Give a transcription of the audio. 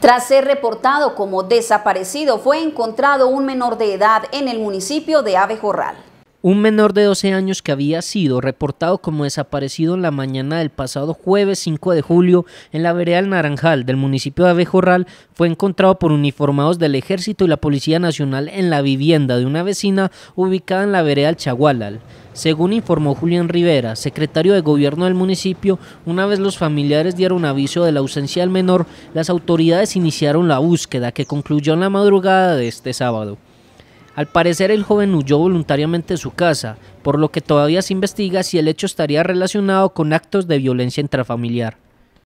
Tras ser reportado como desaparecido, fue encontrado un menor de edad en el municipio de Abejorral. Un menor de 12 años que había sido reportado como desaparecido en la mañana del pasado jueves 5 de julio en la vereda Naranjal del municipio de Abejorral fue encontrado por uniformados del Ejército y la Policía Nacional en la vivienda de una vecina ubicada en la vereda del Chagualal. Según informó Julián Rivera, secretario de gobierno del municipio, una vez los familiares dieron aviso de la ausencia del menor, las autoridades iniciaron la búsqueda que concluyó en la madrugada de este sábado. Al parecer el joven huyó voluntariamente de su casa, por lo que todavía se investiga si el hecho estaría relacionado con actos de violencia intrafamiliar.